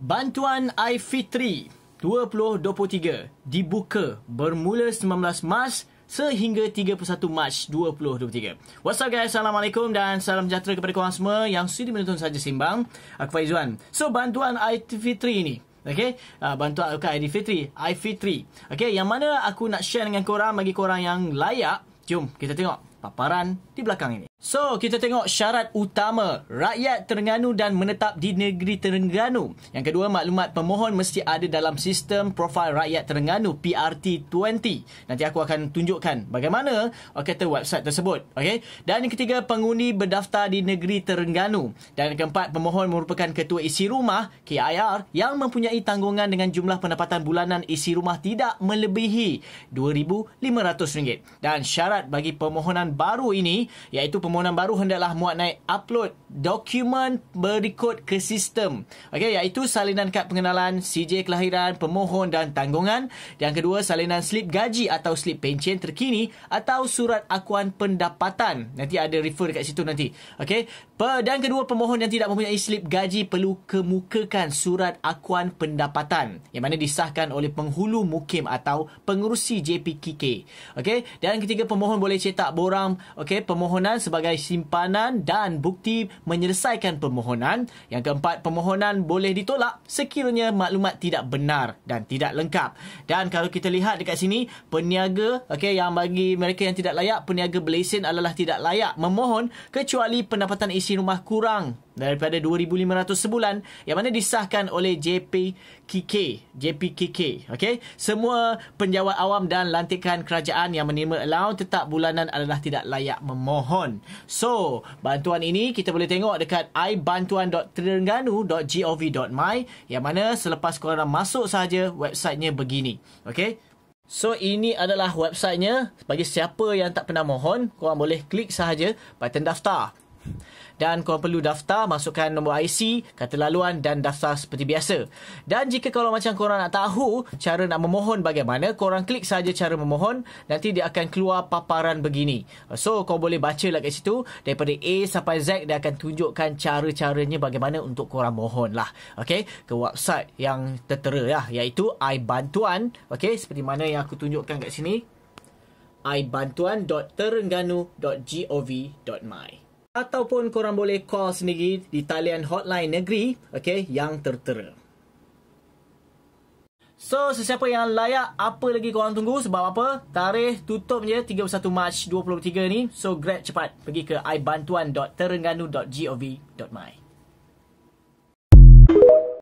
Bantuan iFitri 2023 dibuka bermula 19 Mac sehingga 31 Mac 2023. What's up guys? Assalamualaikum dan salam sejahtera kepada korang semua yang sudi menonton saja simbang. Aku Faizwan. So, bantuan iFitri ini. Okay, uh, bantuan okay, ID Fitri, I Fitri. Okay, yang mana aku nak share dengan korang bagi korang yang layak. Jom kita tengok paparan di belakang ini. So, kita tengok syarat utama rakyat Terengganu dan menetap di negeri Terengganu. Yang kedua, maklumat pemohon mesti ada dalam sistem profil rakyat Terengganu PRT20. Nanti aku akan tunjukkan bagaimana oh, kata website tersebut. Okay? Dan yang ketiga, pengundi berdaftar di negeri Terengganu. Dan yang keempat, pemohon merupakan ketua isi rumah KIR yang mempunyai tanggungan dengan jumlah pendapatan bulanan isi rumah tidak melebihi RM2,500. Dan syarat bagi permohonan baru ini iaitu permohonan baru hendaklah muat naik upload dokumen berikut ke sistem. Okey, iaitu salinan kad pengenalan, CJ kelahiran, pemohon dan tanggungan. Yang kedua, salinan slip gaji atau slip pencen terkini atau surat akuan pendapatan. Nanti ada refer dekat situ nanti. Okey. Dan kedua, pemohon yang tidak mempunyai slip gaji perlu kemukakan surat akuan pendapatan yang mana disahkan oleh penghulu mukim atau pengurusi JPKK. Okey. Dan ketiga, pemohon boleh cetak borang okey, permohonan sebagai sebagai simpanan dan bukti menyelesaikan permohonan. Yang keempat, permohonan boleh ditolak sekiranya maklumat tidak benar dan tidak lengkap. Dan kalau kita lihat dekat sini, peniaga okay, yang bagi mereka yang tidak layak, peniaga berlesen adalah tidak layak memohon kecuali pendapatan isi rumah kurang daripada 2500 sebulan yang mana disahkan oleh JPKK JPKK okey semua penjawat awam dan lantikan kerajaan yang menerima allowance tetap bulanan adalah tidak layak memohon so bantuan ini kita boleh tengok dekat ibantuan.terengganu.gov.my yang mana selepas korang masuk saja websitenya begini okey So ini adalah websitenya bagi siapa yang tak pernah mohon korang boleh klik sahaja button daftar dan korang perlu daftar masukkan nombor IC kata laluan dan daftar seperti biasa dan jika kalau macam korang nak tahu cara nak memohon bagaimana korang klik saja cara memohon nanti dia akan keluar paparan begini so kau boleh baca lah kat situ daripada A sampai Z dia akan tunjukkan cara-caranya bagaimana untuk korang mohon lah ok ke website yang tertera lah iaitu iBantuan ok seperti mana yang aku tunjukkan kat sini ibantuan.terengganu.gov.my ataupun korang boleh call sendiri di talian hotline negeri okay, yang tertera. So, sesiapa yang layak, apa lagi korang tunggu? Sebab apa? Tarikh tutup je 31 Mac 23 ni. So, grab cepat. Pergi ke ibantuan.terengganu.gov.my